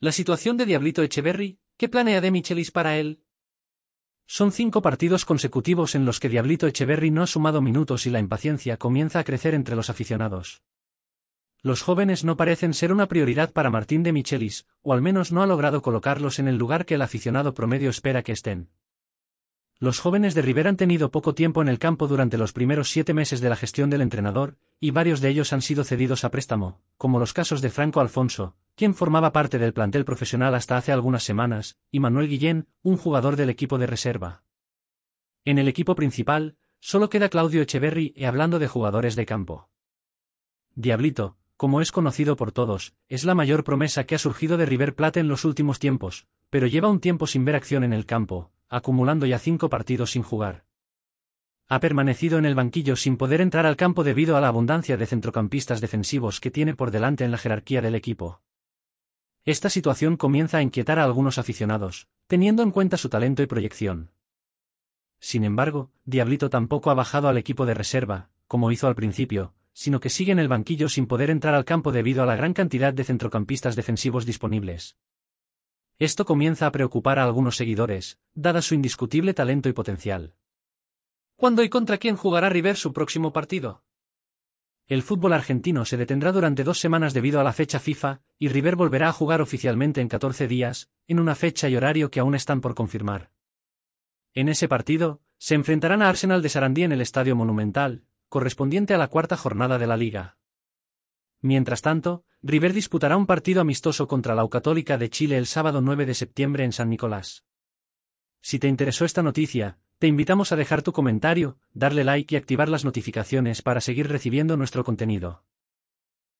La situación de Diablito Echeverry, ¿qué planea de Michelis para él? Son cinco partidos consecutivos en los que Diablito Echeverry no ha sumado minutos y la impaciencia comienza a crecer entre los aficionados. Los jóvenes no parecen ser una prioridad para Martín de Michelis, o al menos no ha logrado colocarlos en el lugar que el aficionado promedio espera que estén. Los jóvenes de River han tenido poco tiempo en el campo durante los primeros siete meses de la gestión del entrenador, y varios de ellos han sido cedidos a préstamo, como los casos de Franco Alfonso, quien formaba parte del plantel profesional hasta hace algunas semanas, y Manuel Guillén, un jugador del equipo de reserva. En el equipo principal, solo queda Claudio Echeverri y hablando de jugadores de campo. Diablito, como es conocido por todos, es la mayor promesa que ha surgido de River Plate en los últimos tiempos, pero lleva un tiempo sin ver acción en el campo, acumulando ya cinco partidos sin jugar. Ha permanecido en el banquillo sin poder entrar al campo debido a la abundancia de centrocampistas defensivos que tiene por delante en la jerarquía del equipo. Esta situación comienza a inquietar a algunos aficionados, teniendo en cuenta su talento y proyección. Sin embargo, Diablito tampoco ha bajado al equipo de reserva, como hizo al principio, sino que sigue en el banquillo sin poder entrar al campo debido a la gran cantidad de centrocampistas defensivos disponibles. Esto comienza a preocupar a algunos seguidores, dada su indiscutible talento y potencial. ¿Cuándo y contra quién jugará River su próximo partido? El fútbol argentino se detendrá durante dos semanas debido a la fecha FIFA, y River volverá a jugar oficialmente en 14 días, en una fecha y horario que aún están por confirmar. En ese partido, se enfrentarán a Arsenal de Sarandí en el Estadio Monumental, correspondiente a la cuarta jornada de la liga. Mientras tanto, River disputará un partido amistoso contra la Ucatólica de Chile el sábado 9 de septiembre en San Nicolás. Si te interesó esta noticia, te invitamos a dejar tu comentario, darle like y activar las notificaciones para seguir recibiendo nuestro contenido.